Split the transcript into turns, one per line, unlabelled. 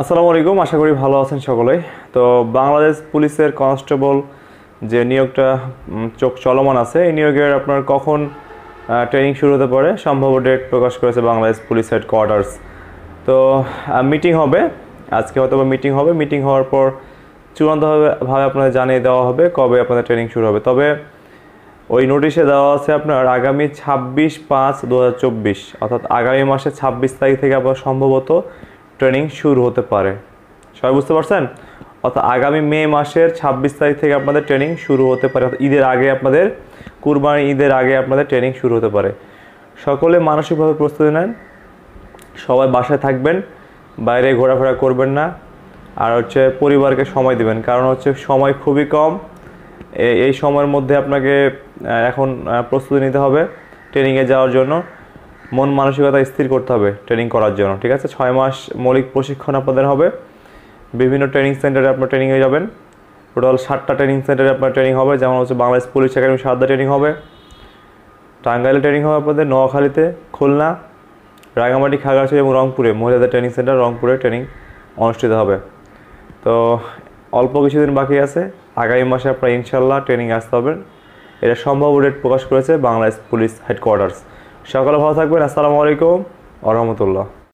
আসসালামু আলাইকুম আশা করি ভালো আছেন সকলেই তো বাংলাদেশ পুলিশের কনস্টেবল যে নিয়োগটা চোখ চলমান আছে এই নিয়োগের আপনার কখন ট্রেনিং শুরু হতে পারে সম্ভাব্য ডেট প্রকাশ করেছে বাংলাদেশ পুলিশ হেডকোয়ার্টার্স তো মিটিং হবে আজকে হয়তো মিটিং হবে মিটিং হওয়ার পর চূড়ান্তভাবে আপনাদের জানিয়ে দেওয়া হবে কবে আপনাদের ট্রেনিং শুরু হবে তবে ওই নোটিশে দেওয়া আছে আপনার আগামী ছাব্বিশ পাঁচ দু অর্থাৎ আগামী মাসে ছাব্বিশ তারিখ থেকে আপনার সম্ভবত ট্রেনিং শুরু হতে পারে সবাই বুঝতে পারছেন অর্থাৎ আগামী মে মাসের ছাব্বিশ তারিখ থেকে আপনাদের ট্রেনিং শুরু হতে পারে অর্থাৎ ঈদের আগে আপনাদের কুরবানি ঈদের আগে আপনাদের ট্রেনিং শুরু হতে পারে সকলে মানসিকভাবে প্রস্তুতি নেন সবাই বাসায় থাকবেন বাইরে ঘোরাফেরা করবেন না আর হচ্ছে পরিবারকে সময় দিবেন কারণ হচ্ছে সময় খুবই কম এই সময়ের মধ্যে আপনাকে এখন প্রস্তুতি নিতে হবে ট্রেনিংয়ে যাওয়ার জন্য মন মানসিকতা স্থির করতে হবে ট্রেনিং করার জন্য ঠিক আছে ছয় মাস মৌলিক প্রশিক্ষণ আপনাদের হবে বিভিন্ন ট্রেনিং সেন্টারে আপনার ট্রেনিংয়ে যাবেন টোটাল সাতটা ট্রেনিং সেন্টারে আপনার ট্রেনিং হবে যেমন হচ্ছে বাংলাদেশ পুলিশ একাডেমি সাতটা ট্রেনিং হবে টাঙ্গাইলে ট্রেনিং হবে আপনাদের নোয়াখালীতে খুলনা রাঙামাটি খাগড়াছড়ি এবং রংপুরে মহিলাদের ট্রেনিং সেন্টার রংপুরে ট্রেনিং অনুষ্ঠিত হবে তো অল্প কিছুদিন বাকি আছে আগামী মাসে আপনারা ইনশাল্লাহ ট্রেনিং আসতে হবেন এটা সম্ভব রেট প্রকাশ করেছে বাংলাদেশ পুলিশ হেডকোয়ার্টার্স সকালে ভালো থাকবেন আসসালামু আলাইকুম আহমতুল্লাহ